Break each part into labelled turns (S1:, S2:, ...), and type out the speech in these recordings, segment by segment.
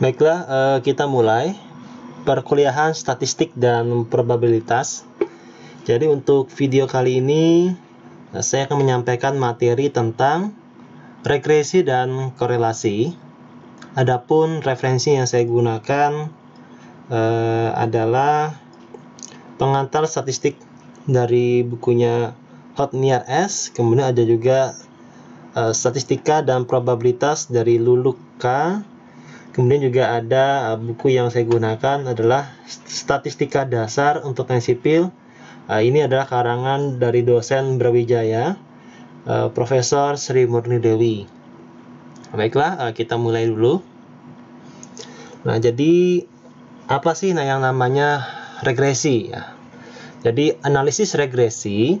S1: Baiklah, eh, kita mulai perkuliahan statistik dan probabilitas. Jadi untuk video kali ini eh, saya akan menyampaikan materi tentang regresi dan korelasi. Adapun referensi yang saya gunakan eh, adalah pengantar statistik dari bukunya Near S, kemudian ada juga statistika dan probabilitas dari Luluk K Kemudian juga ada eh, buku yang saya gunakan adalah Statistika Dasar untuk yang Sipil. Eh, ini adalah karangan dari dosen Brawijaya, eh, Profesor Sri Murni Dewi. Baiklah, kita mulai dulu. Nah, jadi apa sih nah yang namanya regresi ya? Jadi analisis regresi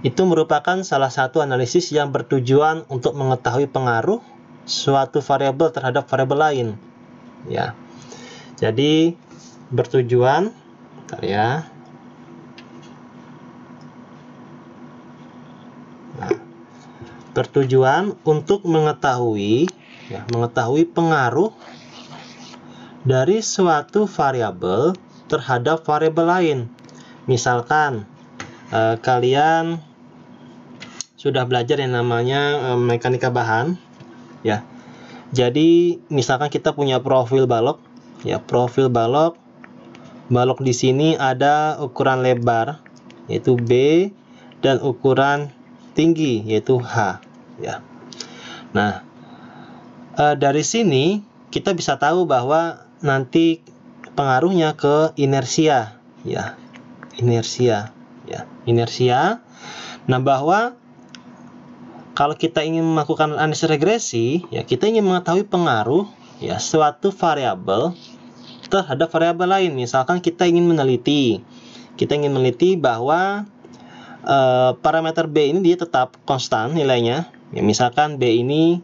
S1: itu merupakan salah satu analisis yang bertujuan untuk mengetahui pengaruh suatu variabel terhadap variabel lain. Ya. Jadi bertujuan bentar ya. Nah, bertujuan untuk mengetahui ya, mengetahui pengaruh dari suatu variabel terhadap variabel lain. Misalkan eh, kalian sudah belajar yang namanya eh, mekanika bahan ya. Jadi misalkan kita punya profil balok, ya profil balok. Balok di sini ada ukuran lebar yaitu B dan ukuran tinggi yaitu H, ya. Nah, e, dari sini kita bisa tahu bahwa nanti pengaruhnya ke inersia, ya. Inersia, ya. Inersia. Nah, bahwa kalau kita ingin melakukan analisis regresi, ya kita ingin mengetahui pengaruh ya suatu variabel terhadap variabel lain. Misalkan kita ingin meneliti, kita ingin meneliti bahwa e, parameter b ini dia tetap konstan nilainya. Ya, misalkan b ini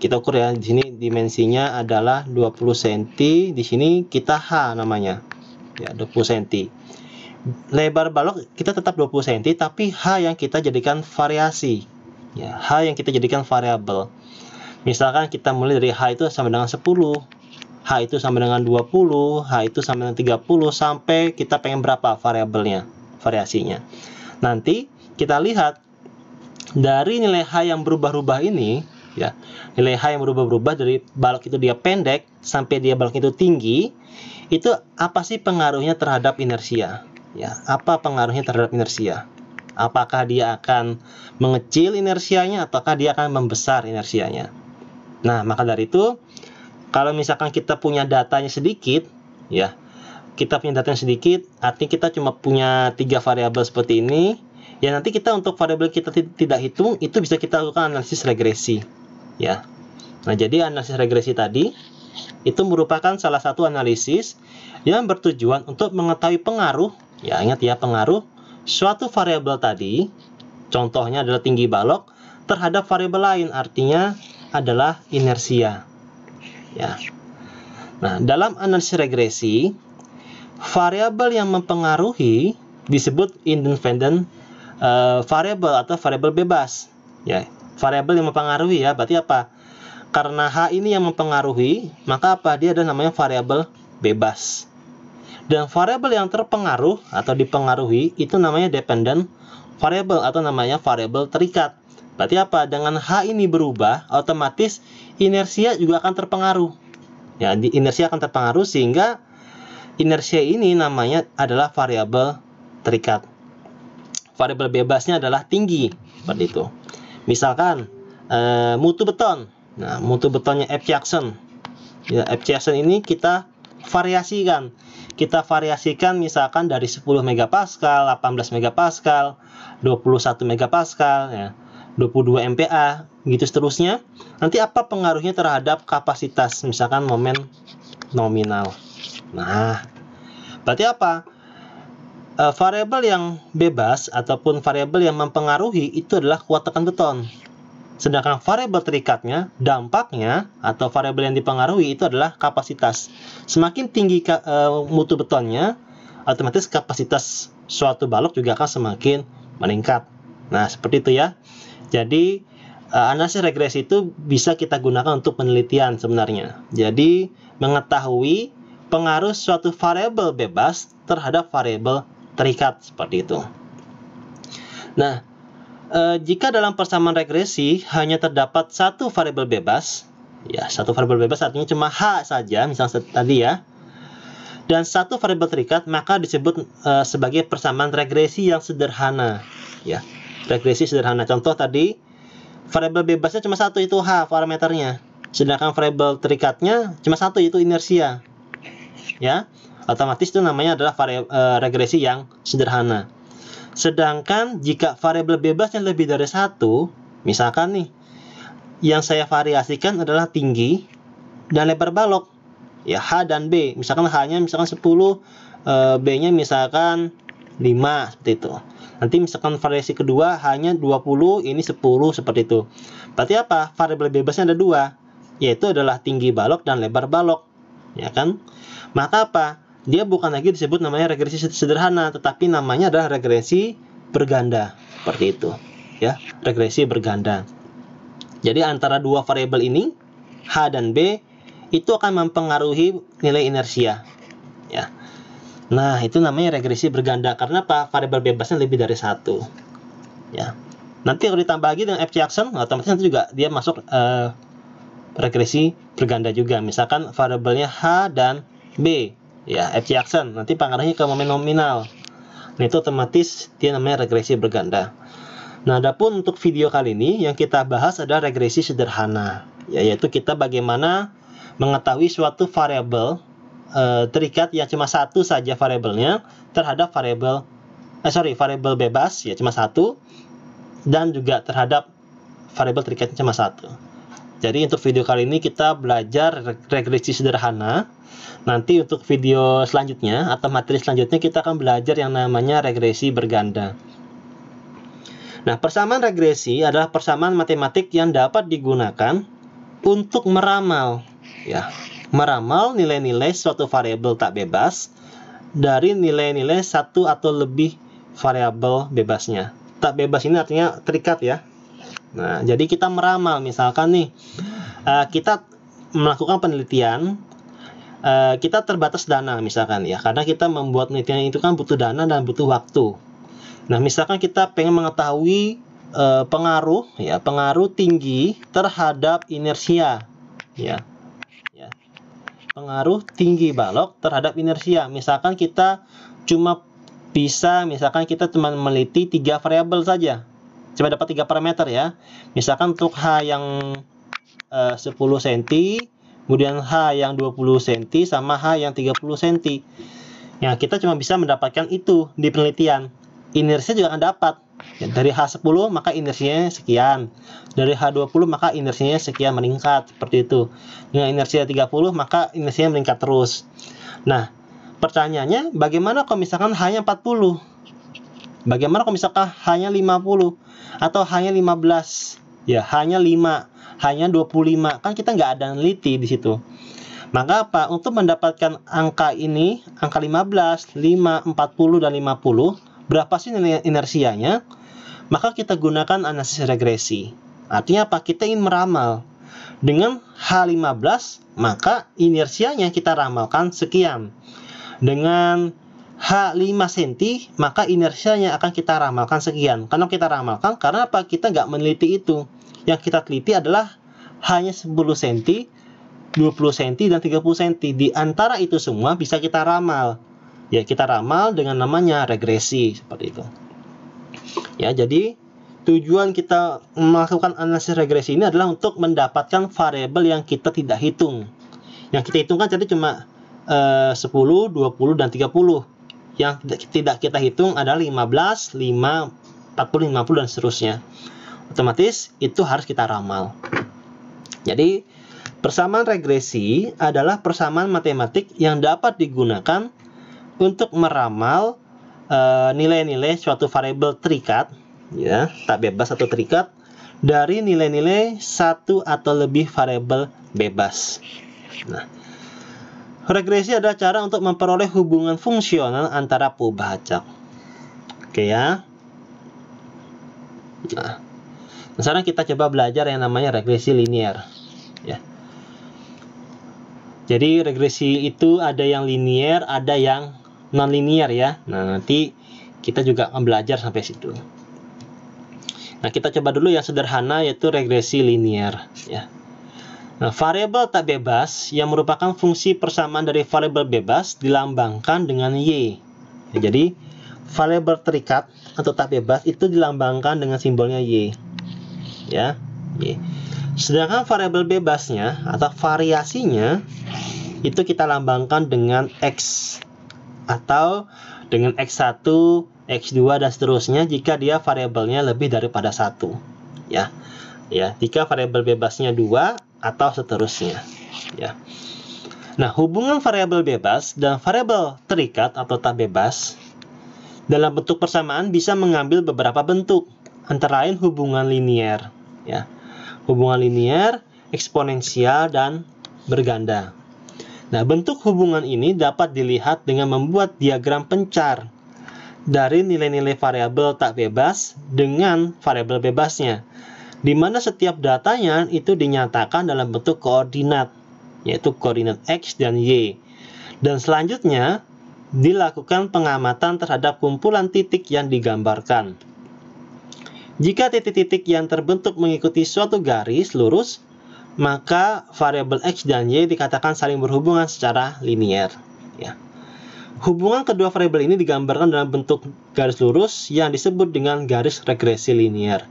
S1: kita ukur ya, di sini dimensinya adalah 20 cm, di sini kita h namanya. Ya, 20 cm. Lebar balok kita tetap 20 cm, tapi h yang kita jadikan variasi ya h yang kita jadikan variabel misalkan kita mulai dari h itu sama dengan 10 h itu sama dengan 20 h itu sama dengan 30 sampai kita pengen berapa variabelnya variasinya nanti kita lihat dari nilai h yang berubah-ubah ini ya nilai h yang berubah-ubah dari balok itu dia pendek sampai dia balok itu tinggi itu apa sih pengaruhnya terhadap inersia ya apa pengaruhnya terhadap inersia apakah dia akan mengecil inersianya ataukah dia akan membesar inersianya. Nah, maka dari itu kalau misalkan kita punya datanya sedikit, ya. Kita punya datanya sedikit, artinya kita cuma punya tiga variabel seperti ini. Ya nanti kita untuk variabel kita tidak hitung itu bisa kita lakukan analisis regresi, ya. Nah, jadi analisis regresi tadi itu merupakan salah satu analisis yang bertujuan untuk mengetahui pengaruh ya ingat ya pengaruh suatu variabel tadi, contohnya adalah tinggi balok, terhadap variabel lain, artinya adalah inersia. Ya. Nah, dalam analisis regresi, variabel yang mempengaruhi disebut independent uh, eh, variable atau variabel bebas. Ya, variabel yang mempengaruhi ya, berarti apa? Karena H ini yang mempengaruhi, maka apa? Dia ada namanya variabel bebas. Dan variabel yang terpengaruh atau dipengaruhi itu namanya dependent variable atau namanya variabel terikat. Berarti apa? Dengan H ini berubah, otomatis inersia juga akan terpengaruh. Ya, inersia akan terpengaruh sehingga inersia ini namanya adalah variabel terikat. Variabel bebasnya adalah tinggi, seperti itu. Misalkan e, mutu beton. Nah, mutu betonnya F Jackson. Ya, F Jackson ini kita variasikan kita variasikan misalkan dari 10 megapascal, 18 megapascal, 21 megapascal, ya, 22 MPa, gitu seterusnya. Nanti apa pengaruhnya terhadap kapasitas misalkan momen nominal. Nah, berarti apa? E, variabel yang bebas ataupun variabel yang mempengaruhi itu adalah kuat tekan beton. Sedangkan variabel terikatnya, dampaknya atau variabel yang dipengaruhi itu adalah kapasitas. Semakin tinggi ka, e, mutu betonnya, otomatis kapasitas suatu balok juga akan semakin meningkat. Nah, seperti itu ya. Jadi, e, analisis regresi itu bisa kita gunakan untuk penelitian sebenarnya. Jadi, mengetahui pengaruh suatu variabel bebas terhadap variabel terikat seperti itu. Nah, Eh, jika dalam persamaan regresi hanya terdapat satu variabel bebas, ya satu variabel bebas artinya cuma h saja, misalnya tadi ya, dan satu variabel terikat maka disebut e, sebagai persamaan regresi yang sederhana, ya regresi sederhana. Contoh tadi variabel bebasnya cuma satu itu h parameternya, sedangkan variabel terikatnya cuma satu itu inersia, ya otomatis itu namanya adalah variabel, e, eh, regresi yang sederhana. Sedangkan jika variabel bebasnya lebih dari satu, misalkan nih, yang saya variasikan adalah tinggi dan lebar balok. Ya, H dan B. Misalkan H-nya misalkan 10, e, B-nya misalkan 5 seperti itu. Nanti misalkan variasi kedua hanya 20, ini 10 seperti itu. Berarti apa? Variabel bebasnya ada dua, yaitu adalah tinggi balok dan lebar balok, ya kan? Maka apa? dia bukan lagi disebut namanya regresi sederhana, tetapi namanya adalah regresi berganda. Seperti itu, ya, regresi berganda. Jadi antara dua variabel ini, H dan B, itu akan mempengaruhi nilai inersia. Ya. Nah, itu namanya regresi berganda karena apa? Variabel bebasnya lebih dari satu. Ya. Nanti kalau ditambah lagi dengan F action, otomatis nanti juga dia masuk uh, regresi berganda juga. Misalkan variabelnya H dan B ya F Jackson nanti pengaruhnya ke momen nominal nah itu otomatis dia namanya regresi berganda nah adapun untuk video kali ini yang kita bahas adalah regresi sederhana ya, yaitu kita bagaimana mengetahui suatu variabel e, terikat yang cuma satu saja variabelnya terhadap variabel eh sorry variabel bebas ya cuma satu dan juga terhadap variabel terikatnya cuma satu jadi untuk video kali ini kita belajar regresi sederhana. Nanti untuk video selanjutnya atau materi selanjutnya kita akan belajar yang namanya regresi berganda. Nah, persamaan regresi adalah persamaan matematik yang dapat digunakan untuk meramal ya, meramal nilai-nilai suatu variabel tak bebas dari nilai-nilai satu atau lebih variabel bebasnya. Tak bebas ini artinya terikat ya, Nah, jadi kita meramal misalkan nih eh, kita melakukan penelitian eh, kita terbatas dana misalkan ya karena kita membuat penelitian itu kan butuh dana dan butuh waktu. Nah, misalkan kita pengen mengetahui eh, pengaruh ya pengaruh tinggi terhadap inersia ya. Ya. Pengaruh tinggi balok terhadap inersia. Misalkan kita cuma bisa misalkan kita cuma meliti tiga variabel saja Cuma dapat tiga parameter ya misalkan untuk H yang uh, 10 cm kemudian H yang 20 cm sama H yang 30 cm ya kita cuma bisa mendapatkan itu di penelitian inersia juga akan dapat ya, dari H10 maka inersinya sekian dari H20 maka inersinya sekian meningkat seperti itu dengan inersia 30 maka inersinya meningkat terus nah pertanyaannya bagaimana kalau misalkan H-nya 40 bagaimana kalau misalkan H-nya 50 atau hanya 15 ya hanya 5 hanya 25 kan kita nggak ada neliti di situ maka apa untuk mendapatkan angka ini angka 15 5 40 dan 50 berapa sih nilai inersianya maka kita gunakan analisis regresi artinya apa kita ingin meramal dengan H15 maka inersianya kita ramalkan sekian dengan H 5 cm, maka inersianya akan kita ramalkan sekian. Karena kita ramalkan, karena apa? Kita nggak meneliti itu. Yang kita teliti adalah hanya 10 cm, 20 cm, dan 30 cm. Di antara itu semua bisa kita ramal. Ya, kita ramal dengan namanya regresi, seperti itu. Ya, jadi tujuan kita melakukan analisis regresi ini adalah untuk mendapatkan variabel yang kita tidak hitung. Yang kita hitung kan jadi cuma eh, 10, 20, dan 30 yang tidak kita hitung adalah 15, 5, 40, 50 dan seterusnya. Otomatis itu harus kita ramal. Jadi persamaan regresi adalah persamaan matematik yang dapat digunakan untuk meramal eh, nilai-nilai uh, suatu variabel terikat ya, tak bebas atau terikat dari nilai-nilai satu atau lebih variabel bebas. Nah, Regresi adalah cara untuk memperoleh hubungan fungsional antara pubahacak. Oke ya. Nah, sekarang kita coba belajar yang namanya regresi linier. Ya. Jadi regresi itu ada yang linier, ada yang non-linier ya. Nah, nanti kita juga akan belajar sampai situ. Nah, kita coba dulu yang sederhana yaitu regresi linier ya. Nah, variabel tak bebas yang merupakan fungsi persamaan dari variabel bebas dilambangkan dengan Y. Nah, jadi, variabel terikat atau tak bebas itu dilambangkan dengan simbolnya Y. Ya, Y. Sedangkan variabel bebasnya atau variasinya itu kita lambangkan dengan X atau dengan X1, X2 dan seterusnya jika dia variabelnya lebih daripada satu. Ya. Ya, jika variabel bebasnya 2, atau seterusnya ya. Nah, hubungan variabel bebas dan variabel terikat atau tak bebas dalam bentuk persamaan bisa mengambil beberapa bentuk, antara lain hubungan linier, ya. Hubungan linier, eksponensial dan berganda. Nah, bentuk hubungan ini dapat dilihat dengan membuat diagram pencar dari nilai-nilai variabel tak bebas dengan variabel bebasnya di mana setiap datanya itu dinyatakan dalam bentuk koordinat, yaitu koordinat X dan Y. Dan selanjutnya, dilakukan pengamatan terhadap kumpulan titik yang digambarkan. Jika titik-titik yang terbentuk mengikuti suatu garis lurus, maka variabel x dan y dikatakan saling berhubungan secara linier. Ya. Hubungan kedua variabel ini digambarkan dalam bentuk garis lurus yang disebut dengan garis regresi linier.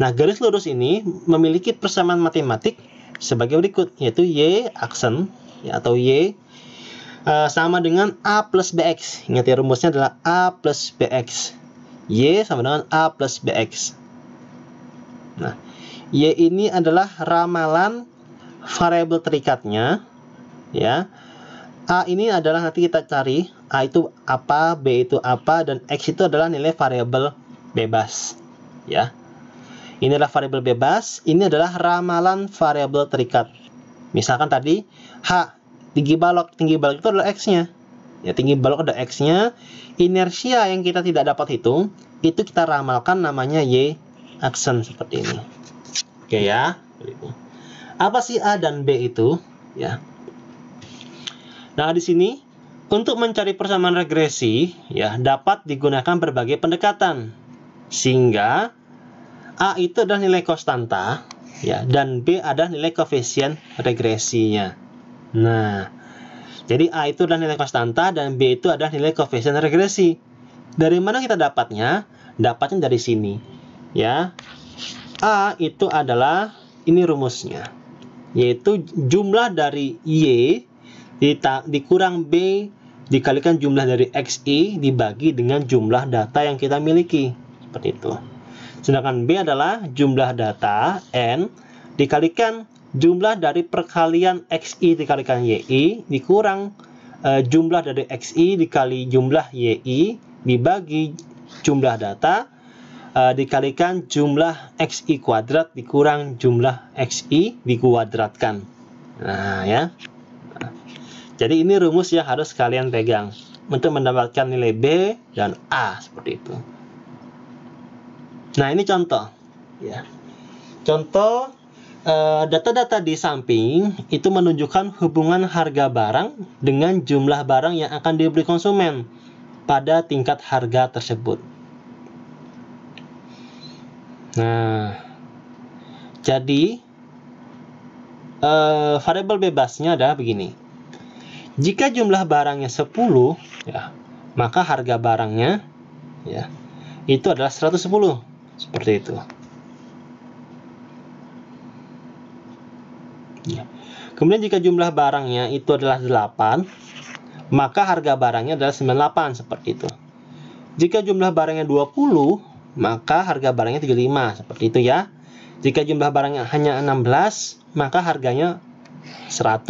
S1: Nah, garis lurus ini memiliki persamaan matematik sebagai berikut, yaitu Y aksen atau Y eh, sama dengan A plus BX. Ingat ya, rumusnya adalah A plus BX. Y sama dengan A plus BX. Nah, Y ini adalah ramalan variabel terikatnya, ya. A ini adalah nanti kita cari A itu apa, B itu apa, dan X itu adalah nilai variabel bebas, ya. Inilah variabel bebas, ini adalah ramalan variabel terikat. Misalkan tadi H tinggi balok, tinggi balok itu adalah X-nya. Ya, tinggi balok ada X-nya. Inersia yang kita tidak dapat hitung, itu kita ramalkan namanya Y aksen seperti ini. Oke ya. Gitu. Apa sih A dan B itu? Ya. Nah, di sini untuk mencari persamaan regresi, ya dapat digunakan berbagai pendekatan, sehingga A itu adalah nilai konstanta ya dan B adalah nilai koefisien regresinya. Nah, jadi A itu adalah nilai konstanta dan B itu adalah nilai koefisien regresi. Dari mana kita dapatnya? Dapatnya dari sini. Ya. A itu adalah ini rumusnya. Yaitu jumlah dari Y dikurang B dikalikan jumlah dari XI dibagi dengan jumlah data yang kita miliki. Seperti itu. Sedangkan B adalah jumlah data N dikalikan jumlah dari perkalian XI dikalikan YI dikurang e, jumlah dari XI dikali jumlah YI dibagi jumlah data e, dikalikan jumlah XI kuadrat dikurang jumlah XI dikuadratkan. Nah ya. Jadi ini rumus yang harus kalian pegang untuk mendapatkan nilai B dan A seperti itu. Nah, ini contoh ya. Contoh eh, data-data di samping itu menunjukkan hubungan harga barang dengan jumlah barang yang akan dibeli konsumen pada tingkat harga tersebut. Nah, jadi uh, variabel bebasnya adalah begini. Jika jumlah barangnya 10, ya, maka harga barangnya ya, itu adalah 110 seperti itu ya. kemudian jika jumlah barangnya itu adalah 8 maka harga barangnya adalah 98 seperti itu jika jumlah barangnya 20 maka harga barangnya 35 seperti itu ya jika jumlah barangnya hanya 16 maka harganya 100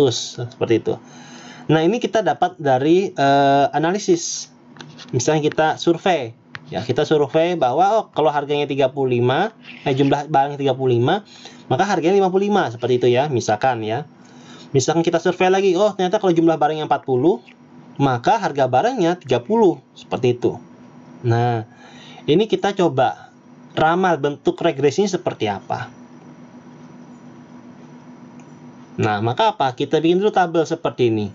S1: seperti itu Nah, ini kita dapat dari uh, analisis. Misalnya kita survei ya kita survei bahwa oh, kalau harganya 35 eh jumlah barang 35 maka harganya 55 seperti itu ya misalkan ya misalkan kita survei lagi oh ternyata kalau jumlah barangnya 40 maka harga barangnya 30 seperti itu nah ini kita coba ramal bentuk regresinya seperti apa nah maka apa kita bikin dulu tabel seperti ini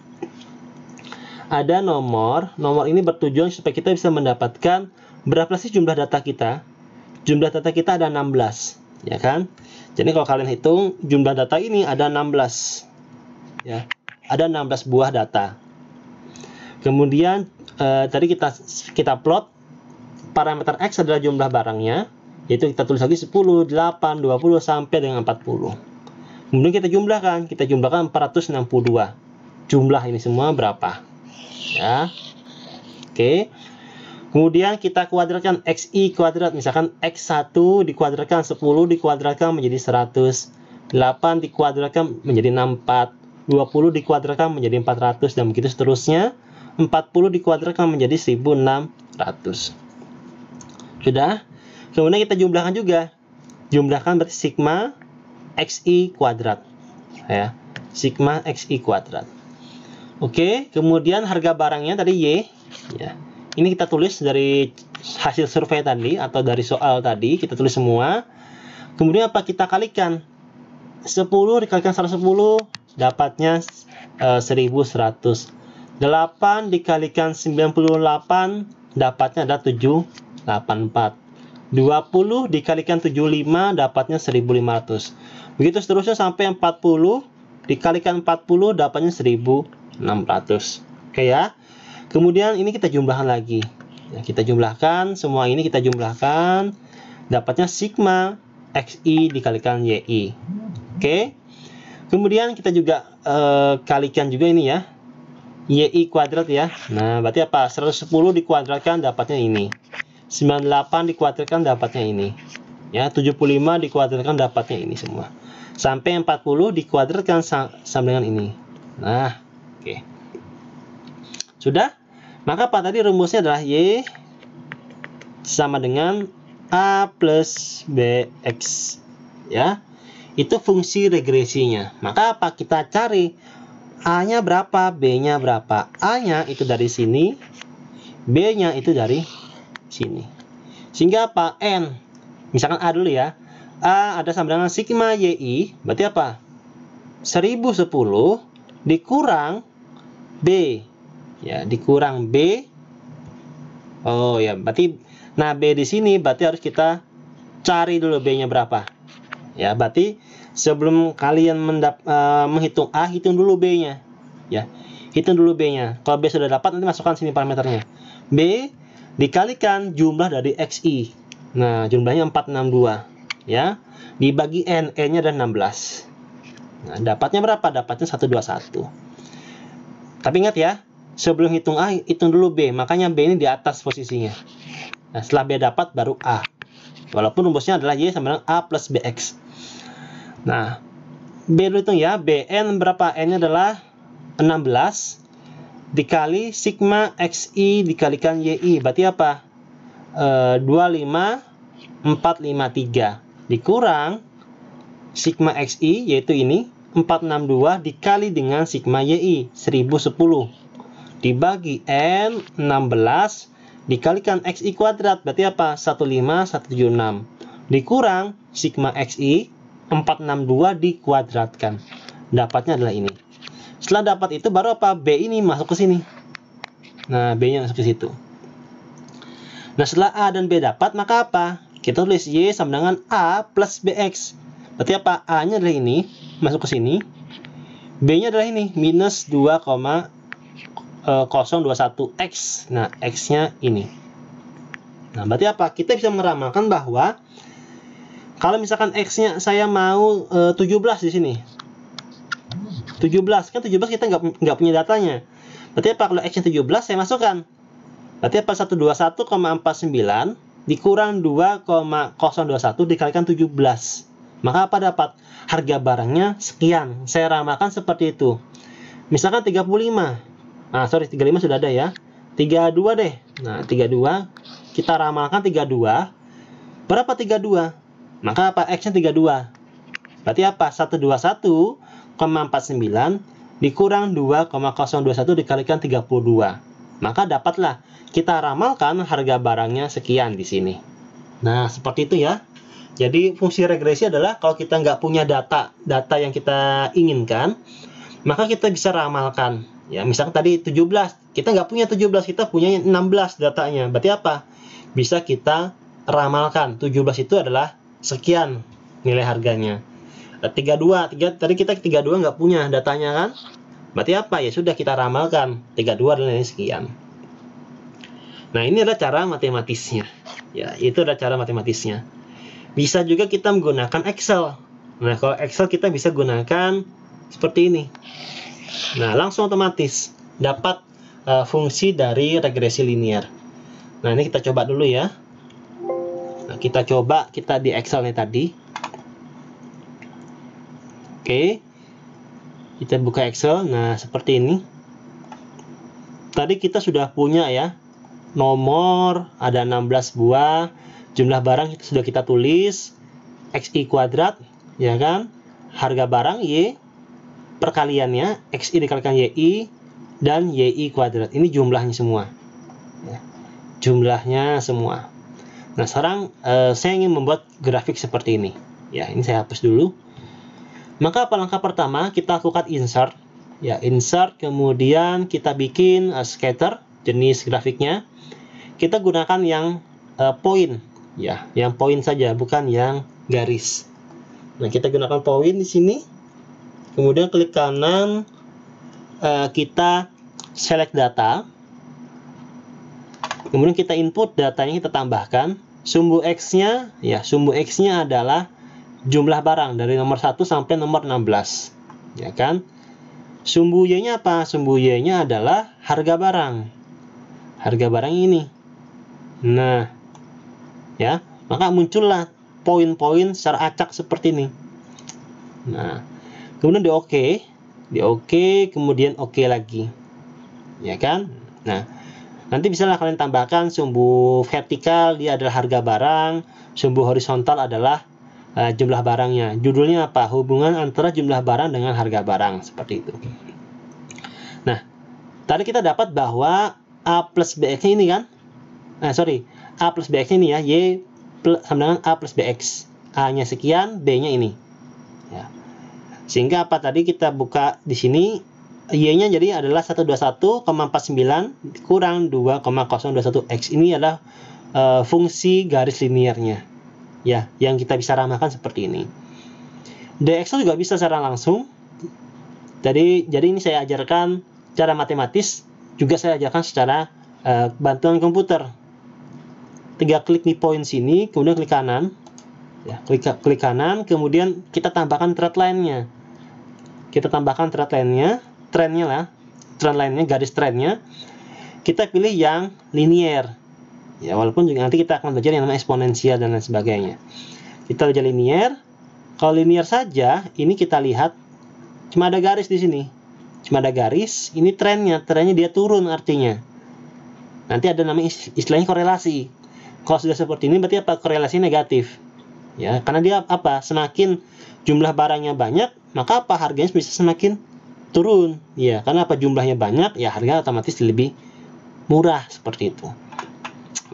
S1: ada nomor nomor ini bertujuan supaya kita bisa mendapatkan berapa sih jumlah data kita? Jumlah data kita ada 16, ya kan? Jadi kalau kalian hitung jumlah data ini ada 16. Ya. Ada 16 buah data. Kemudian eh, tadi kita kita plot parameter X adalah jumlah barangnya, yaitu kita tulis lagi 10, 8, 20 sampai dengan 40. Kemudian kita jumlahkan, kita jumlahkan 462. Jumlah ini semua berapa? Ya. Oke. Kemudian kita kuadratkan xi kuadrat, misalkan x1 dikuadratkan 10 dikuadratkan menjadi 100, 8 dikuadratkan menjadi 64, 20 dikuadratkan menjadi 400 dan begitu seterusnya. 40 dikuadratkan menjadi 1600. Sudah? Kemudian kita jumlahkan juga. Jumlahkan berarti sigma xi kuadrat. Ya. Sigma xi kuadrat. Oke, kemudian harga barangnya tadi y. Ya ini kita tulis dari hasil survei tadi atau dari soal tadi kita tulis semua kemudian apa kita kalikan 10 dikalikan 110 dapatnya e, 1100 8 dikalikan 98 dapatnya ada 784 20 dikalikan 75 dapatnya 1500 begitu seterusnya sampai 40 dikalikan 40 dapatnya 1600 oke ya Kemudian ini kita jumlahkan lagi. Ya, kita jumlahkan, semua ini kita jumlahkan. Dapatnya sigma XI dikalikan YI. Oke. Okay? Kemudian kita juga e, kalikan juga ini ya. YI kuadrat ya. Nah, berarti apa? 110 dikuadratkan dapatnya ini. 98 dikuadratkan dapatnya ini. Ya, 75 dikuadratkan dapatnya ini semua. Sampai 40 dikuadratkan sama dengan ini. Nah, oke. Okay. Sudah? Maka Pak tadi rumusnya adalah Y sama dengan A plus BX. Ya, itu fungsi regresinya. Maka apa kita cari? A-nya berapa, B-nya berapa. A-nya itu dari sini, B-nya itu dari sini. Sehingga apa? N. Misalkan A dulu ya. A ada sama dengan sigma YI, berarti apa? 1010 dikurang B ya dikurang b oh ya berarti nah b di sini berarti harus kita cari dulu b-nya berapa ya berarti sebelum kalian mendap, uh, menghitung a hitung dulu b-nya ya hitung dulu b-nya kalau b sudah dapat nanti masukkan sini parameternya b dikalikan jumlah dari xi nah jumlahnya 462 ya dibagi n n-nya ada 16 nah dapatnya berapa dapatnya 121 tapi ingat ya Sebelum hitung A, hitung dulu B. Makanya B ini di atas posisinya. Nah, setelah B dapat, baru A. Walaupun rumusnya adalah Y sama dengan A plus BX. Nah, B dulu hitung ya. BN berapa? N-nya adalah 16 dikali sigma XI dikalikan YI. Berarti apa? E, 25, 3. Dikurang sigma XI, yaitu ini, 462 dikali dengan sigma YI, 1010 dibagi N 16 dikalikan XI kuadrat berarti apa? 15176 dikurang sigma XI 462 dikuadratkan dapatnya adalah ini setelah dapat itu baru apa? B ini masuk ke sini nah B nya masuk ke situ nah setelah A dan B dapat maka apa? kita tulis Y sama dengan A plus BX berarti apa? A nya adalah ini masuk ke sini B nya adalah ini minus 2,6 021x. Eh, nah, x-nya ini. Nah, berarti apa? Kita bisa meramalkan bahwa kalau misalkan x-nya saya mau e, eh, 17 di sini. 17 kan 17 kita nggak nggak punya datanya. Berarti apa kalau x-nya 17 saya masukkan. Berarti apa 121,49 dikurang 2,021 dikalikan 17. Maka apa dapat? Harga barangnya sekian. Saya ramalkan seperti itu. Misalkan 35. Nah, sorry, 35 sudah ada ya. 32 deh. Nah, 32. Kita ramalkan 32. Berapa 32? Maka apa? X-nya 32. Berarti apa? 121,49 dikurang 2,021 dikalikan 32. Maka dapatlah kita ramalkan harga barangnya sekian di sini. Nah, seperti itu ya. Jadi fungsi regresi adalah kalau kita nggak punya data, data yang kita inginkan, maka kita bisa ramalkan. Ya, misalkan tadi 17, kita nggak punya 17, kita punya 16 datanya. Berarti apa? Bisa kita ramalkan. 17 itu adalah sekian nilai harganya. 32, eh, 3, tadi kita 32 nggak punya datanya kan? Berarti apa? Ya sudah kita ramalkan. 32 adalah nilai sekian. Nah, ini adalah cara matematisnya. Ya, itu adalah cara matematisnya. Bisa juga kita menggunakan Excel. Nah, kalau Excel kita bisa gunakan seperti ini. Nah, langsung otomatis dapat uh, fungsi dari regresi linear. Nah, ini kita coba dulu ya. Nah, kita coba kita di Excel nih tadi. Oke. Kita buka Excel. Nah, seperti ini. Tadi kita sudah punya ya nomor, ada 16 buah, jumlah barang sudah kita tulis, XI kuadrat, ya kan? Harga barang Y perkaliannya xi dikalikan yi dan yi kuadrat. Ini jumlahnya semua. Ya. Jumlahnya semua. Nah sekarang e, saya ingin membuat grafik seperti ini. Ya ini saya hapus dulu. Maka apa langkah pertama kita lakukan insert. Ya insert kemudian kita bikin eh, scatter jenis grafiknya. Kita gunakan yang point eh, point. Ya yang point saja bukan yang garis. Nah kita gunakan point di sini kemudian klik kanan uh, kita select data kemudian kita input datanya kita tambahkan sumbu X nya ya sumbu X nya adalah jumlah barang dari nomor 1 sampai nomor 16 ya kan sumbu Y nya apa? sumbu Y nya adalah harga barang harga barang ini nah ya maka muncullah poin-poin secara acak seperti ini nah kemudian di oke okay, di oke okay, kemudian oke okay lagi ya kan nah nanti lah kalian tambahkan sumbu vertikal dia adalah harga barang sumbu horizontal adalah uh, jumlah barangnya judulnya apa hubungan antara jumlah barang dengan harga barang seperti itu nah tadi kita dapat bahwa a plus bx ini kan nah sorry a plus bx ini ya y plus, sama dengan a plus bx a nya sekian b nya ini ya sehingga apa tadi kita buka di sini Y-nya jadi adalah 121,49 kurang 2,021x. Ini adalah e, fungsi garis liniernya. Ya, yang kita bisa ramahkan seperti ini. DX juga bisa secara langsung. Jadi, jadi ini saya ajarkan cara matematis, juga saya ajarkan secara e, bantuan komputer. Tiga klik di poin sini, kemudian klik kanan. Ya, klik klik kanan, kemudian kita tambahkan thread line-nya kita tambahkan trend line-nya, trendnya lah, trend line-nya, garis trend-nya, Kita pilih yang linear. Ya, walaupun juga nanti kita akan belajar yang namanya eksponensial dan lain sebagainya. Kita belajar linear. Kalau linear saja, ini kita lihat cuma ada garis di sini. Cuma ada garis, ini trend-nya, trend-nya dia turun artinya. Nanti ada namanya istilahnya korelasi. Kalau sudah seperti ini berarti apa? Korelasi negatif. Ya, karena dia apa? Semakin jumlah barangnya banyak, maka apa harganya bisa semakin turun. Ya, karena apa jumlahnya banyak, ya harga otomatis lebih murah seperti itu.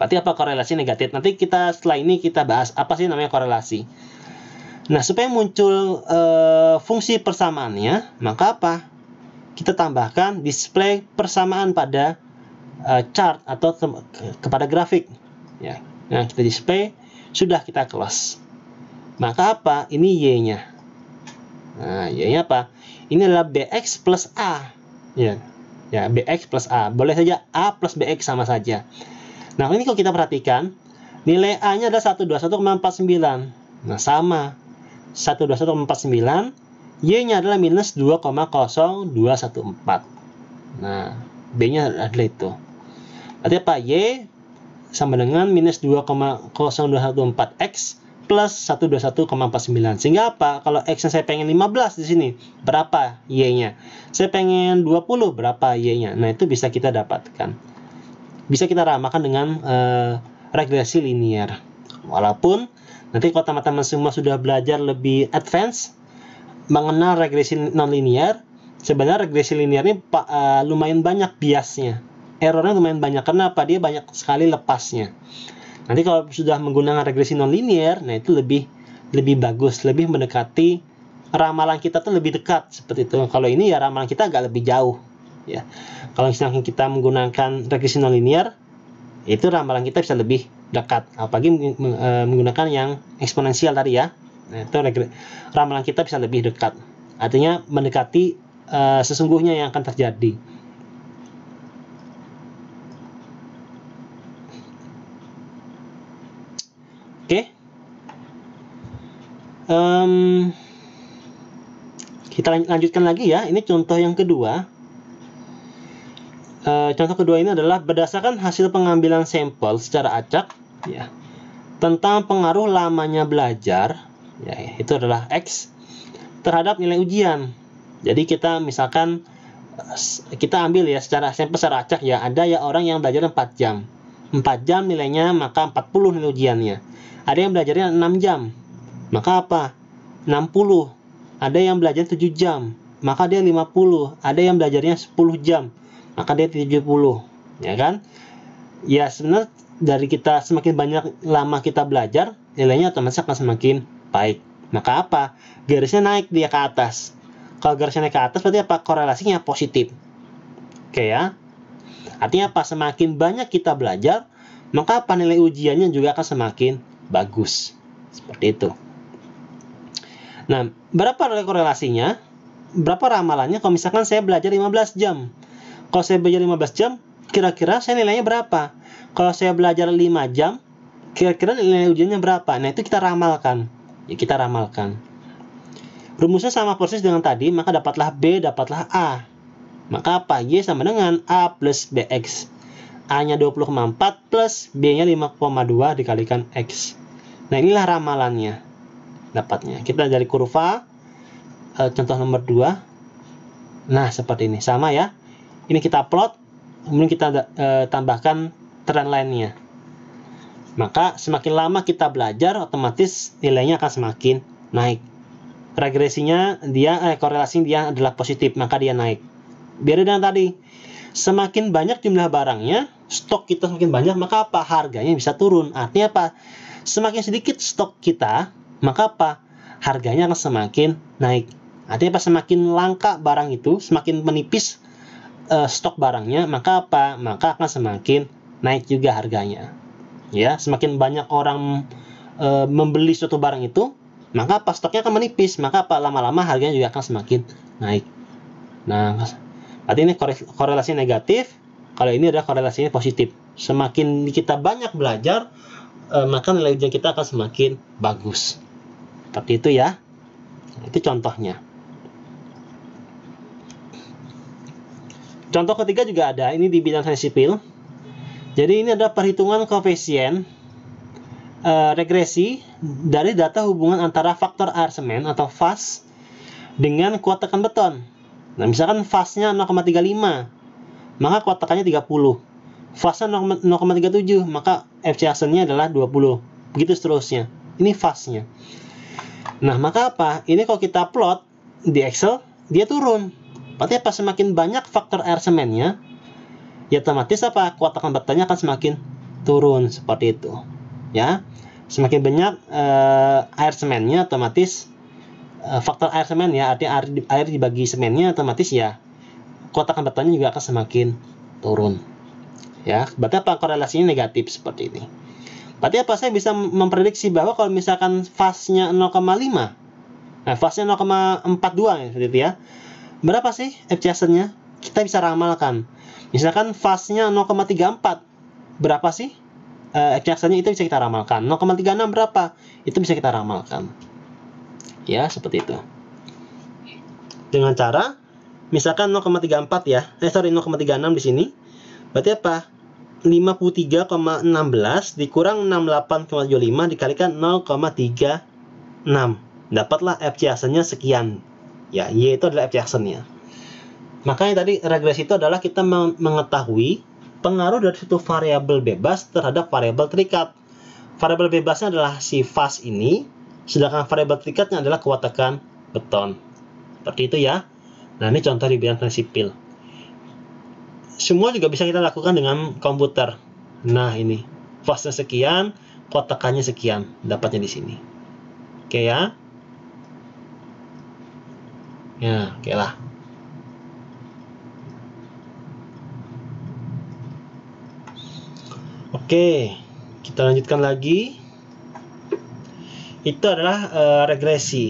S1: Berarti apa korelasi negatif? Nanti kita setelah ini kita bahas apa sih namanya korelasi. Nah, supaya muncul e, fungsi persamaannya, maka apa? Kita tambahkan display persamaan pada e, chart atau kepada grafik. Ya. Nah, kita display sudah kita close. Maka apa? Ini Y-nya. Nah, Y-nya apa? Ini adalah BX plus A. Ya, ya BX plus A. Boleh saja A plus BX sama saja. Nah, ini kalau kita perhatikan, nilai A-nya adalah 121,49. Nah, sama. 121,49. Y-nya adalah minus 2,0214. Nah, B-nya adalah itu. Berarti apa? Y sama dengan minus 2,0214 X plus 121,49. Sehingga apa? Kalau X-nya saya pengen 15 di sini, berapa Y-nya? Saya pengen 20, berapa Y-nya? Nah, itu bisa kita dapatkan. Bisa kita ramakan dengan uh, regresi linear. Walaupun nanti kalau teman-teman semua sudah belajar lebih advance mengenal regresi non-linear, sebenarnya regresi linear ini uh, lumayan banyak biasnya. Errornya lumayan banyak. Kenapa? Dia banyak sekali lepasnya. Nanti kalau sudah menggunakan regresi nonlinier, nah itu lebih lebih bagus, lebih mendekati ramalan kita tuh lebih dekat seperti itu. Kalau ini ya ramalan kita agak lebih jauh ya. Kalau misalnya kita menggunakan regresi nonlinier, itu ramalan kita bisa lebih dekat apalagi e, menggunakan yang eksponensial tadi ya. Nah, itu ramalan kita bisa lebih dekat. Artinya mendekati uh, sesungguhnya yang akan terjadi. Oke. Okay. Um, kita lanjutkan lagi ya. Ini contoh yang kedua. Uh, contoh kedua ini adalah berdasarkan hasil pengambilan sampel secara acak, ya, tentang pengaruh lamanya belajar, ya, itu adalah x terhadap nilai ujian. Jadi kita misalkan eh, kita ambil ya secara sampel secara acak ya ada ya orang yang belajar 4 jam 4 jam nilainya maka 40 nilai ujiannya. Ada yang belajarnya 6 jam, maka apa? 60. Ada yang belajar 7 jam, maka dia 50. Ada yang belajarnya 10 jam, maka dia 70. Ya kan? Ya sebenarnya dari kita semakin banyak lama kita belajar, nilainya otomatis akan semakin baik. Maka apa? Garisnya naik dia ke atas. Kalau garisnya naik ke atas berarti apa? Korelasinya positif. Oke ya. Artinya apa? Semakin banyak kita belajar, maka penilai ujiannya juga akan semakin bagus. Seperti itu. Nah, berapa korelasinya? Berapa ramalannya kalau misalkan saya belajar 15 jam? Kalau saya belajar 15 jam, kira-kira saya nilainya berapa? Kalau saya belajar 5 jam, kira-kira nilai ujiannya berapa? Nah, itu kita ramalkan. Ya, kita ramalkan. Rumusnya sama persis dengan tadi, maka dapatlah B, dapatlah A. Maka apa? Y sama dengan A plus BX. A-nya 20,4 plus B-nya 5,2 dikalikan X. Nah, inilah ramalannya dapatnya. Kita dari kurva, eh, contoh nomor 2. Nah, seperti ini. Sama ya. Ini kita plot, kemudian kita eh, tambahkan trend nya Maka semakin lama kita belajar, otomatis nilainya akan semakin naik. Regresinya dia, eh, korelasinya dia adalah positif, maka dia naik. Beda dengan tadi. Semakin banyak jumlah barangnya, stok kita semakin banyak, maka apa? Harganya bisa turun. Artinya apa? Semakin sedikit stok kita, maka apa? Harganya akan semakin naik. Artinya apa? Semakin langka barang itu, semakin menipis uh, stok barangnya, maka apa? Maka akan semakin naik juga harganya. Ya, semakin banyak orang e, membeli suatu barang itu, maka apa? Stoknya akan menipis, maka apa? Lama-lama harganya juga akan semakin naik. Nah, Artinya ini korelasi negatif, kalau ini adalah korelasinya positif. Semakin kita banyak belajar, eh, maka nilai ujian kita akan semakin bagus. Seperti itu ya. Itu contohnya. Contoh ketiga juga ada, ini di bidang sains sipil. Jadi ini ada perhitungan koefisien eh, regresi dari data hubungan antara faktor arsemen atau FAS dengan kuat tekan beton. Nah, misalkan fastnya 0,35, maka kotakannya 30. Fastnya 0,37, maka FC asennya adalah 20. Begitu seterusnya. Ini fastnya. Nah, maka apa? Ini kalau kita plot di Excel, dia turun. Berarti apa? Semakin banyak faktor air semennya, ya otomatis apa? Kotakan batanya akan semakin turun seperti itu. Ya, semakin banyak uh, air semennya otomatis Eh, faktor air semen ya artinya air, air dibagi semennya otomatis ya kota hambatannya juga akan semakin turun ya berarti apa korelasinya negatif seperti ini berarti apa saya bisa memprediksi bahwa kalau misalkan fasnya 0,5 nah fasnya 0,42 ya seperti itu ya berapa sih efficiency-nya kita bisa ramalkan misalkan fasnya 0,34 berapa sih uh, itu bisa kita ramalkan 0,36 berapa itu bisa kita ramalkan Ya, seperti itu. Dengan cara misalkan 0,34 ya. Eh sorry 0,36 di sini. Berarti apa? 53,16 dikurang 68,75 dikalikan 0,36. Dapatlah FC nya sekian. Ya, Y itu adalah FC nya Makanya tadi regresi itu adalah kita mengetahui pengaruh dari satu variabel bebas terhadap variabel terikat. Variabel bebasnya adalah si fast ini Sedangkan variabel terikatnya adalah kewatakan beton. Seperti itu ya. Nah, ini contoh di bidang sipil. Semua juga bisa kita lakukan dengan komputer. Nah, ini. fasnya sekian, kotakannya sekian. Dapatnya di sini. Oke ya. Ya, oke lah. Oke, kita lanjutkan lagi itu adalah e, regresi.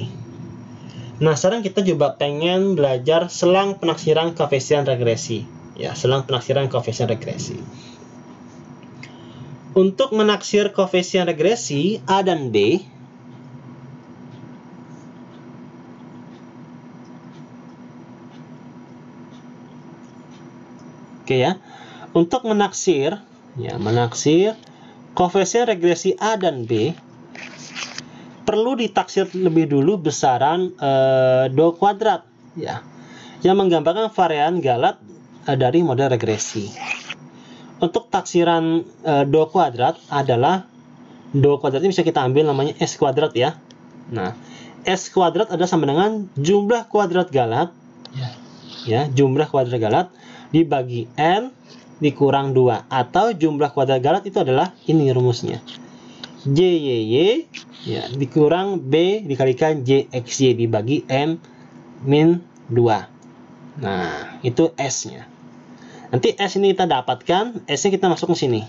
S1: Nah, sekarang kita coba pengen belajar selang penaksiran koefisien regresi. Ya, selang penaksiran koefisien regresi. Untuk menaksir koefisien regresi A dan B, Oke ya. Untuk menaksir ya, menaksir koefisien regresi A dan B perlu ditaksir lebih dulu besaran e, eh, do kuadrat ya yang menggambarkan varian galat e, dari model regresi. Untuk taksiran e, eh, do kuadrat adalah do kuadrat ini bisa kita ambil namanya s kuadrat ya. Nah, s kuadrat adalah sama dengan jumlah kuadrat galat ya. ya, jumlah kuadrat galat dibagi n dikurang 2 atau jumlah kuadrat galat itu adalah ini rumusnya JYY ya, dikurang B dikalikan JXY dibagi M min 2. Nah, itu S-nya. Nanti S ini kita dapatkan, S-nya kita masukkan sini.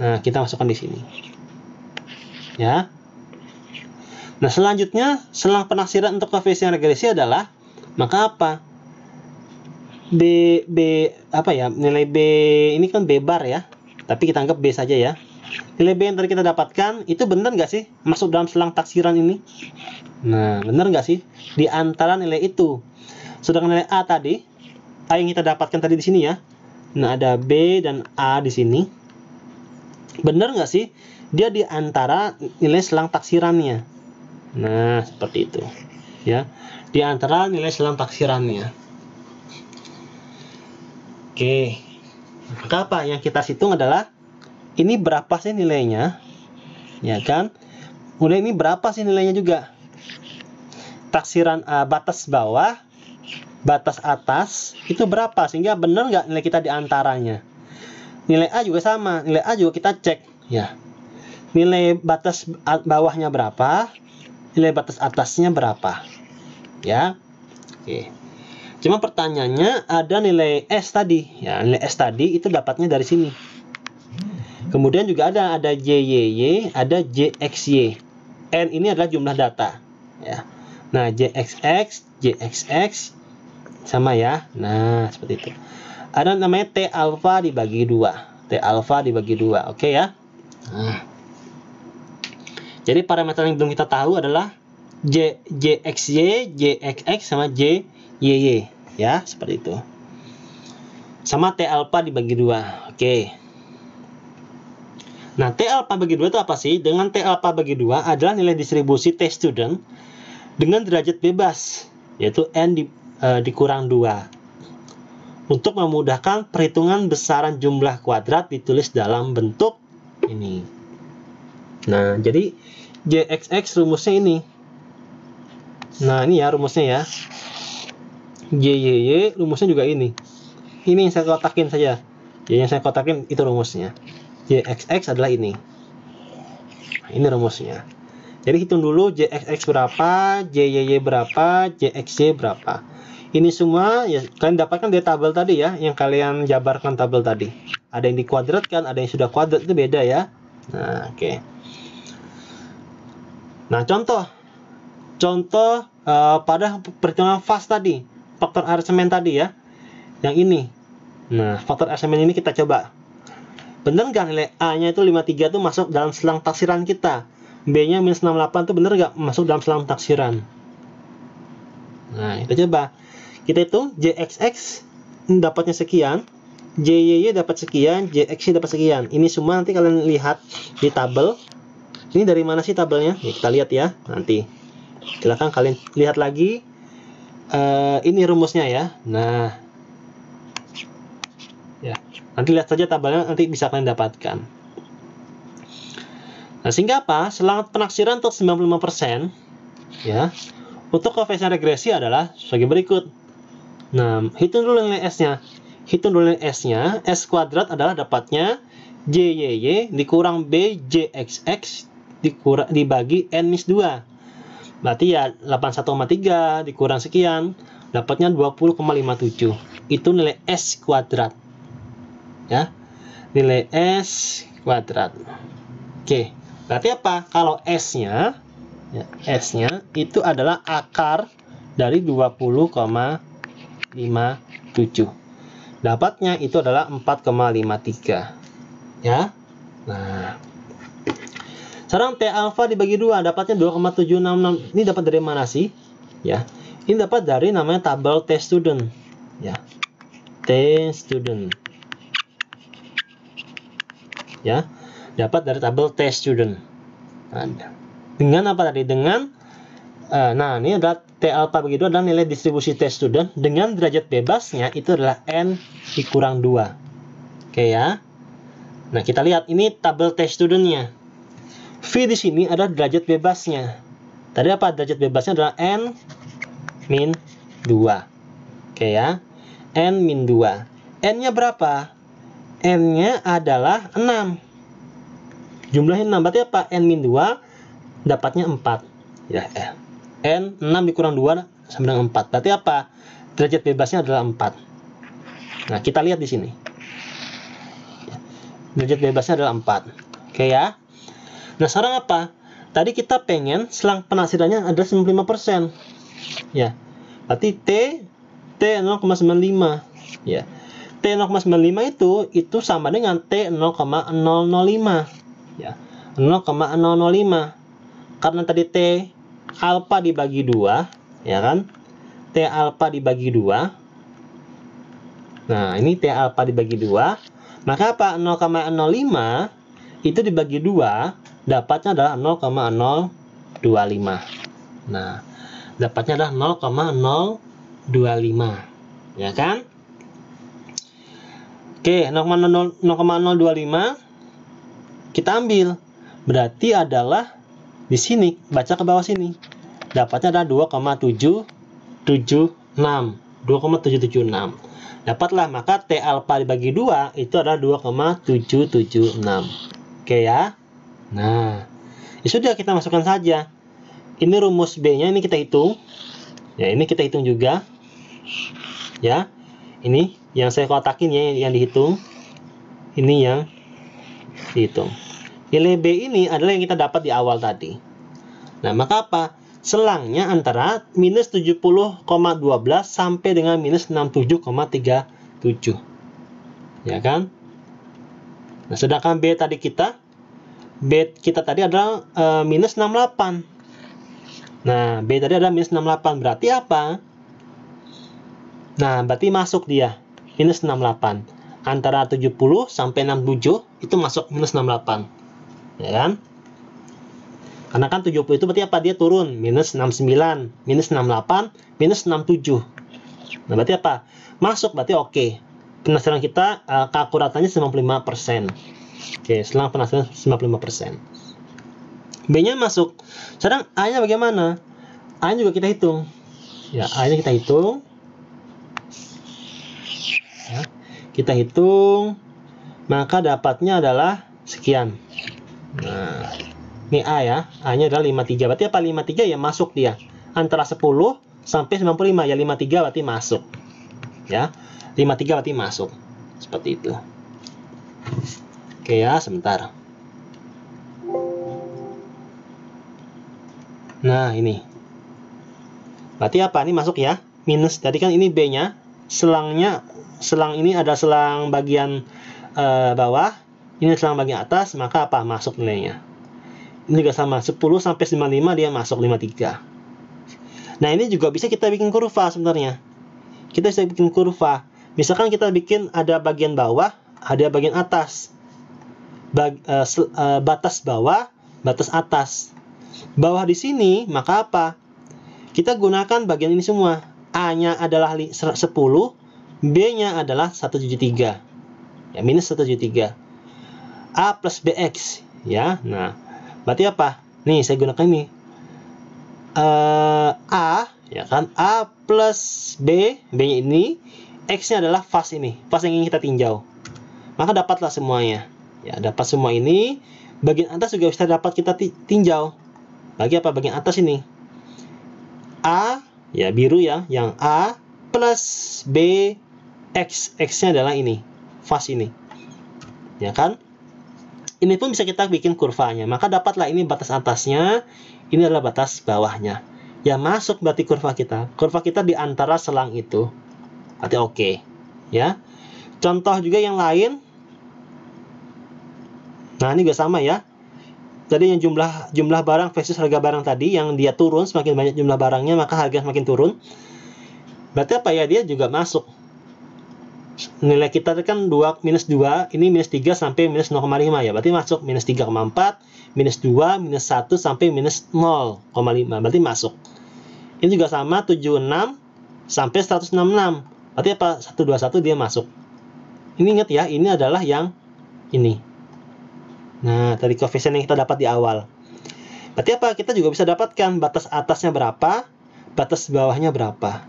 S1: Nah, kita masukkan di sini. Ya. Nah, selanjutnya, selang penafsiran untuk koefisien regresi adalah maka apa? B B apa ya? Nilai B ini kan B bar ya. Tapi kita anggap B saja ya nilai B yang tadi kita dapatkan itu benar nggak sih masuk dalam selang taksiran ini? Nah, benar nggak sih di antara nilai itu? Sedangkan nilai A tadi, A yang kita dapatkan tadi di sini ya. Nah, ada B dan A di sini. Benar nggak sih dia di antara nilai selang taksirannya? Nah, seperti itu. Ya, di antara nilai selang taksirannya. Oke. Maka apa yang kita hitung adalah ini berapa sih nilainya ya kan kemudian ini berapa sih nilainya juga taksiran uh, batas bawah batas atas itu berapa sehingga benar nggak nilai kita diantaranya? nilai A juga sama nilai A juga kita cek ya nilai batas bawahnya berapa nilai batas atasnya berapa ya oke cuma pertanyaannya ada nilai S tadi ya nilai S tadi itu dapatnya dari sini Kemudian juga ada ada JYY, ada JXY. N ini adalah jumlah data. Ya. Nah, JXX, JXX sama ya. Nah, seperti itu. Ada namanya T alfa dibagi dua. T alfa dibagi dua, oke okay, ya. Nah. Jadi parameter yang belum kita tahu adalah J, JXY, JXX sama JYY ya, seperti itu. Sama T alfa dibagi dua. Oke. Okay. Nah, T alpha bagi 2 itu apa sih? Dengan T alpha bagi 2 adalah nilai distribusi T student dengan derajat bebas, yaitu N di, e, dikurang 2. Untuk memudahkan perhitungan besaran jumlah kuadrat ditulis dalam bentuk ini. Nah, jadi JXX rumusnya ini. Nah, ini ya rumusnya ya. JYY rumusnya juga ini. Ini yang saya kotakin saja. Jadi yang saya kotakin itu rumusnya. JXX adalah ini. Nah, ini rumusnya. Jadi hitung dulu JXX berapa, JYY berapa, JXC berapa. Ini semua ya kalian dapatkan dari tabel tadi ya, yang kalian jabarkan tabel tadi. Ada yang dikuadratkan, ada yang sudah kuadrat itu beda ya. Nah, oke. Okay. Nah, contoh contoh uh, pada perhitungan fast tadi, faktor arsemen tadi ya. Yang ini. Nah, faktor arsemen ini kita coba bener nggak nilai A-nya itu 53 itu masuk dalam selang taksiran kita? B-nya minus 68 itu bener nggak masuk dalam selang taksiran? Nah, kita coba. Kita hitung JXX dapatnya sekian, JYY dapat sekian, JXY dapat sekian. Ini semua nanti kalian lihat di tabel. Ini dari mana sih tabelnya? Ya, kita lihat ya nanti. Silahkan kalian lihat lagi. Uh, ini rumusnya ya. Nah, Nanti lihat saja tabelnya nanti bisa kalian dapatkan. Nah, sehingga apa? Selang penaksiran untuk 95% ya. Untuk koefisien regresi adalah sebagai berikut. Nah, hitung dulu nilai S-nya. Hitung dulu nilai S-nya. S kuadrat adalah dapatnya JYY dikurang X dikurang dibagi N minus 2. Berarti ya 81,3 dikurang sekian dapatnya 20,57. Itu nilai S kuadrat ya nilai S kuadrat oke berarti apa kalau S nya ya, S nya itu adalah akar dari 20,57 dapatnya itu adalah 4,53 ya nah sekarang T alfa dibagi dua dapatnya 2,766 ini dapat dari mana sih ya ini dapat dari namanya tabel T student ya T student ya dapat dari tabel test student Ada. Kan? dengan apa tadi dengan uh, nah ini adalah T alpha begitu adalah nilai distribusi test student dengan derajat bebasnya itu adalah n dikurang 2 oke ya nah kita lihat ini tabel test studentnya V di sini ada derajat bebasnya tadi apa derajat bebasnya adalah n min 2 oke ya n min 2 n nya berapa N-nya adalah 6. Jumlahnya 6, berarti apa? N-2 dapatnya 4. Ya, eh, N. 6 dikurang 2 sama dengan 4. Berarti apa? Derajat bebasnya adalah 4. Nah, kita lihat di sini. Derajat bebasnya adalah 4. Oke ya. Nah, sekarang apa? Tadi kita pengen selang penasirannya adalah 95%. Ya. Berarti T T 0,95. Ya. T0,95 itu itu sama dengan T0,005 ya. 0,005 karena tadi T alfa dibagi 2 ya kan T alfa dibagi 2 nah ini T alfa dibagi 2 maka apa 0,05 itu dibagi 2 dapatnya adalah 0,025 nah dapatnya adalah 0,025 ya kan Oke, 0,025 kita ambil. Berarti adalah di sini, baca ke bawah sini. Dapatnya adalah 2,776. 2,776. Dapatlah, maka T alpha dibagi 2 itu adalah 2,776. Oke ya. Nah, ya sudah kita masukkan saja. Ini rumus B-nya ini kita hitung. Ya, ini kita hitung juga. Ya. Ini yang saya kotakin ya yang, dihitung ini yang dihitung nilai B ini adalah yang kita dapat di awal tadi nah maka apa selangnya antara minus 70,12 sampai dengan minus 67,37 ya kan nah sedangkan B tadi kita B kita tadi adalah e, minus 68 nah B tadi adalah minus 68 berarti apa nah berarti masuk dia minus 68 antara 70 sampai 67 itu masuk minus 68 ya kan karena kan 70 itu berarti apa dia turun minus 69 minus 68 minus 67 nah berarti apa masuk berarti oke okay. Penasaran kita uh, keakuratannya 95% oke okay, selang penasaran 95% B nya masuk sekarang A nya bagaimana A nya juga kita hitung ya A nya kita hitung ya. Kita hitung maka dapatnya adalah sekian. Nah, ini A ya. A-nya adalah 53. Berarti apa 53 ya masuk dia. Antara 10 sampai 95 ya 53 berarti masuk. Ya. 53 berarti masuk. Seperti itu. Oke ya, sebentar. Nah, ini. Berarti apa? Ini masuk ya. Minus. Tadi kan ini B-nya selangnya selang ini ada selang bagian e, bawah ini selang bagian atas maka apa masuk nilainya ini juga sama 10 sampai 95 dia masuk 53 nah ini juga bisa kita bikin kurva sebenarnya kita bisa bikin kurva misalkan kita bikin ada bagian bawah ada bagian atas Bag, e, sel, e, batas bawah batas atas bawah di sini maka apa kita gunakan bagian ini semua A-nya adalah 10, B-nya adalah 173. Ya, minus 173. A plus BX. Ya, nah. Berarti apa? Nih, saya gunakan ini. Uh, A, ya kan? A plus B, B-nya ini. X-nya adalah fast ini. Fast yang ingin kita tinjau. Maka dapatlah semuanya. Ya, dapat semua ini. Bagian atas juga bisa dapat kita tinjau. Bagi apa? Bagian atas ini. A ya biru ya yang A plus B X X nya adalah ini fast ini ya kan ini pun bisa kita bikin kurvanya maka dapatlah ini batas atasnya ini adalah batas bawahnya ya masuk berarti kurva kita kurva kita di antara selang itu berarti oke okay. ya contoh juga yang lain nah ini juga sama ya jadi yang jumlah jumlah barang versus harga barang tadi yang dia turun semakin banyak jumlah barangnya maka harga semakin turun berarti apa ya dia juga masuk nilai kita kan 2 minus 2 ini minus 3 sampai minus 0,5 ya berarti masuk minus 3,4 minus 2 minus 1 sampai minus 0,5 berarti masuk ini juga sama 76 sampai 166 berarti apa 121 dia masuk ini ingat ya ini adalah yang ini Nah, tadi koefisien yang kita dapat di awal. Berarti apa? Kita juga bisa dapatkan batas atasnya berapa, batas bawahnya berapa.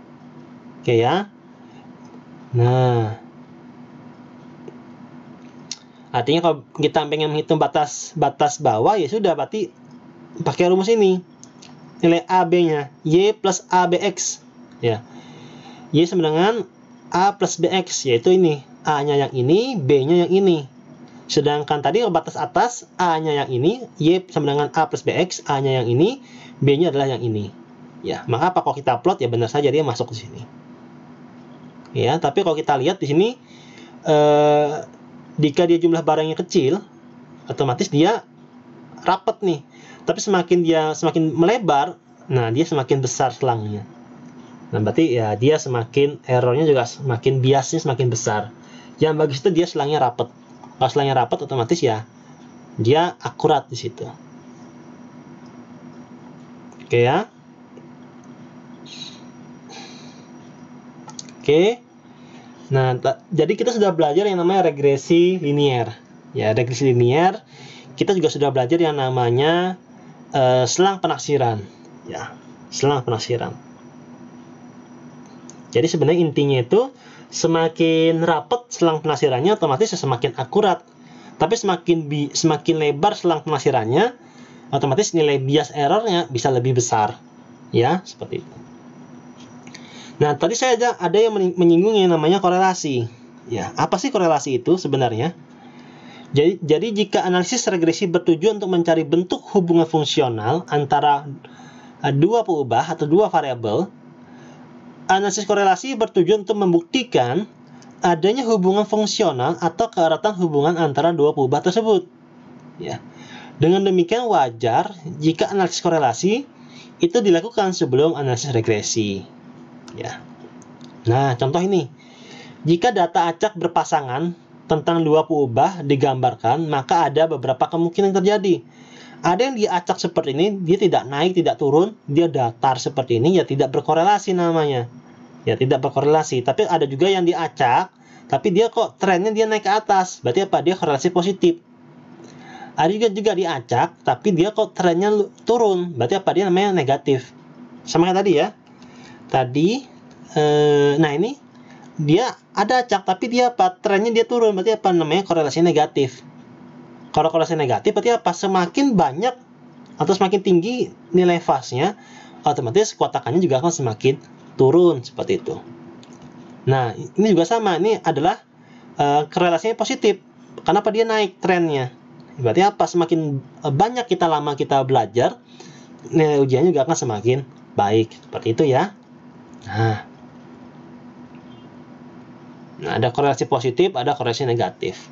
S1: Oke ya. Nah, artinya kalau kita pengen menghitung batas batas bawah ya sudah berarti pakai rumus ini nilai AB-nya y plus ABX ya y sama dengan a plus bx yaitu ini a-nya yang ini b-nya yang ini Sedangkan tadi batas atas A-nya yang ini, Y sama dengan A plus BX, A-nya yang ini, B-nya adalah yang ini. Ya, maka apa kalau kita plot ya benar saja dia masuk ke sini. Ya, tapi kalau kita lihat di sini eh, jika dia jumlah barangnya kecil, otomatis dia rapat nih. Tapi semakin dia semakin melebar, nah dia semakin besar selangnya. Nah, berarti ya dia semakin errornya juga semakin biasnya semakin besar. Yang bagus itu dia selangnya rapat. Pas lainnya rapat otomatis ya dia akurat di situ. Oke ya. Oke. Nah, jadi kita sudah belajar yang namanya regresi linier. Ya, regresi linier. Kita juga sudah belajar yang namanya uh, selang penaksiran. Ya, selang penaksiran. Jadi sebenarnya intinya itu semakin rapat selang penasirannya, otomatis semakin akurat. Tapi semakin bi semakin lebar selang penasirannya, otomatis nilai bias errornya bisa lebih besar. Ya, seperti itu. Nah, tadi saya ada, ada yang menyinggung yang namanya korelasi. Ya, apa sih korelasi itu sebenarnya? Jadi, jadi jika analisis regresi bertujuan untuk mencari bentuk hubungan fungsional antara eh, dua perubah atau dua variabel, Analisis korelasi bertujuan untuk membuktikan adanya hubungan fungsional atau keeratan hubungan antara dua kubah tersebut. Ya. Dengan demikian wajar jika analisis korelasi itu dilakukan sebelum analisis regresi. Ya. Nah, contoh ini. Jika data acak berpasangan tentang dua kubah digambarkan, maka ada beberapa kemungkinan terjadi ada yang diacak seperti ini, dia tidak naik, tidak turun, dia datar seperti ini, ya tidak berkorelasi namanya. Ya tidak berkorelasi. Tapi ada juga yang diacak, tapi dia kok trennya dia naik ke atas. Berarti apa? Dia korelasi positif. Ada juga juga diacak, tapi dia kok trennya turun. Berarti apa? Dia namanya negatif. Sama kayak tadi ya. Tadi, eh, nah ini dia ada acak tapi dia apa trennya dia turun berarti apa namanya korelasi negatif kalau korelasi negatif berarti apa? Semakin banyak atau semakin tinggi nilai fasnya, otomatis kotakannya juga akan semakin turun seperti itu. Nah, ini juga sama. Ini adalah uh, korelasinya positif. Kenapa dia naik trennya? Berarti apa? Semakin eh, banyak kita lama kita belajar, nilai ujian juga akan semakin baik. Seperti itu ya. Nah. Nah, ada korelasi positif, ada korelasi negatif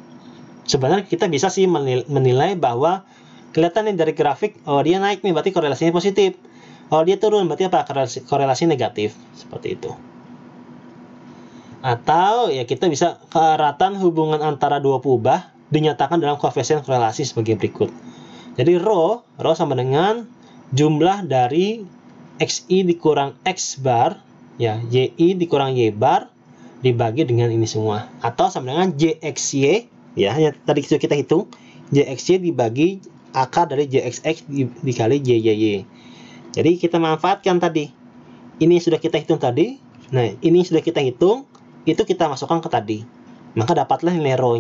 S1: sebenarnya kita bisa sih menilai bahwa kelihatan nih dari grafik oh dia naik nih berarti korelasinya positif oh dia turun berarti apa korelasi, korelasi negatif seperti itu atau ya kita bisa keeratan eh, hubungan antara dua pubah dinyatakan dalam koefisien korelasi sebagai berikut jadi rho rho sama dengan jumlah dari xi dikurang x bar ya yi dikurang y bar dibagi dengan ini semua atau sama dengan jxy ya yang tadi sudah kita hitung jxy dibagi akar dari jxx dikali jyy jadi kita manfaatkan tadi ini sudah kita hitung tadi nah ini sudah kita hitung itu kita masukkan ke tadi maka dapatlah nilai rho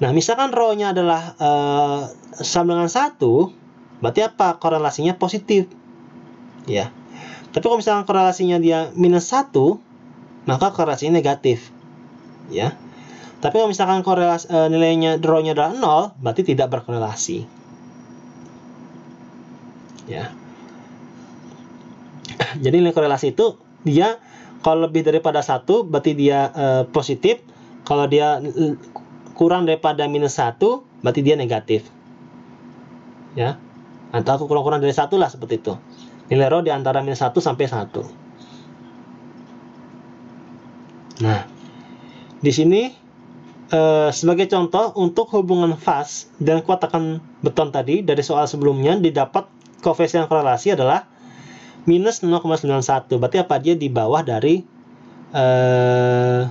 S1: nah misalkan rho adalah uh, sama dengan satu berarti apa korelasinya positif ya tapi kalau misalkan korelasinya dia minus satu maka korelasinya negatif ya tapi kalau misalkan korelasi, e, nilainya draw-nya adalah 0, berarti tidak berkorelasi. Ya. Jadi nilai korelasi itu dia kalau lebih daripada satu berarti dia e, positif, kalau dia e, kurang daripada minus satu berarti dia negatif. Ya. Atau kurang-kurang dari satu lah seperti itu. Nilai row di antara minus satu sampai satu. Nah, di sini Eh, sebagai contoh, untuk hubungan vas dan kuat kuatakan beton tadi dari soal sebelumnya didapat koefisien korelasi adalah minus 0,91. Berarti apa dia di bawah dari uh,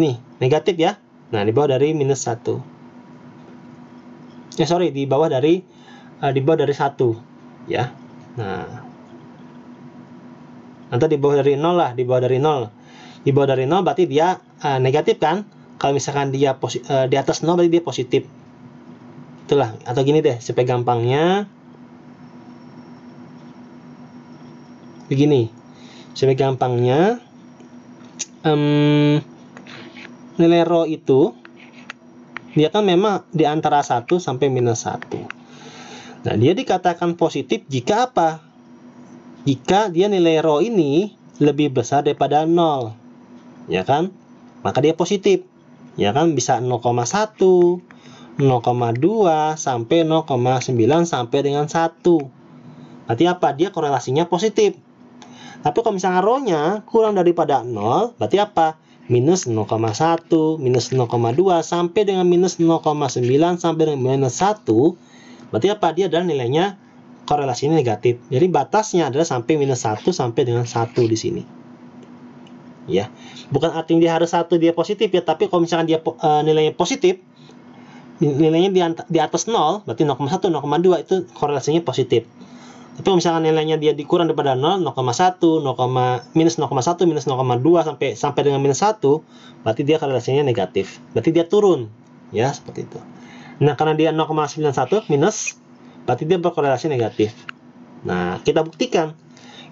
S1: nih negatif ya. Nah di bawah dari minus satu. Ya sorry di bawah dari uh, di bawah dari satu ya. Nah atau di bawah dari nol lah di bawah dari nol di bawah dari 0 berarti dia uh, negatif kan kalau misalkan dia uh, di atas 0 berarti dia positif itulah atau gini deh supaya gampangnya begini supaya gampangnya um, nilai rho itu dia kan memang di antara 1 sampai minus 1 nah dia dikatakan positif jika apa jika dia nilai rho ini lebih besar daripada 0 ya kan? Maka dia positif. Ya kan bisa 0,1, 0,2 sampai 0,9 sampai dengan 1. Berarti apa? Dia korelasinya positif. Tapi kalau misalnya rohnya kurang daripada 0, berarti apa? Minus 0,1, minus 0,2, sampai dengan minus 0,9, sampai dengan minus 1, berarti apa? Dia adalah nilainya korelasinya negatif. Jadi batasnya adalah sampai minus 1 sampai dengan 1 di sini ya bukan artinya dia harus satu dia positif ya tapi kalau misalkan dia uh, nilainya positif nilainya di, di atas 0 berarti 0,1 0,2 itu korelasinya positif tapi kalau misalkan nilainya dia dikurang daripada 0, 0,1, 0, minus 0,1, minus 0,2 sampai sampai dengan minus 1, berarti dia korelasinya negatif. Berarti dia turun, ya seperti itu. Nah, karena dia 0,91 minus, berarti dia berkorelasi negatif. Nah, kita buktikan.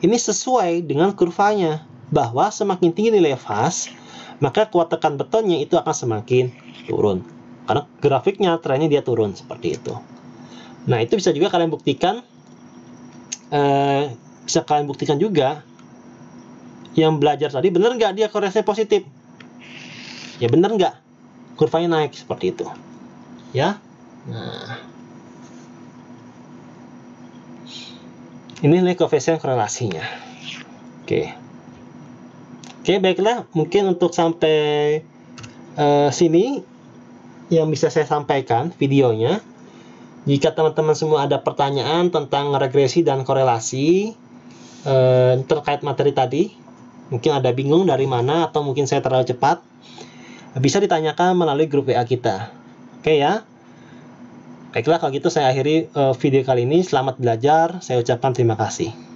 S1: Ini sesuai dengan kurvanya bahwa semakin tinggi nilai fast, maka kuat tekan betonnya itu akan semakin turun. Karena grafiknya trennya dia turun seperti itu. Nah, itu bisa juga kalian buktikan eh, bisa kalian buktikan juga yang belajar tadi benar nggak dia koreksinya positif? Ya benar nggak? Kurvanya naik seperti itu. Ya. Nah. Ini nilai koefisien korelasinya. Oke. Okay. Oke, baiklah. Mungkin untuk sampai uh, sini yang bisa saya sampaikan videonya. Jika teman-teman semua ada pertanyaan tentang regresi dan korelasi uh, terkait materi tadi, mungkin ada bingung dari mana atau mungkin saya terlalu cepat, bisa ditanyakan melalui grup WA kita. Oke ya. Baiklah kalau gitu saya akhiri uh, video kali ini. Selamat belajar. Saya ucapkan terima kasih.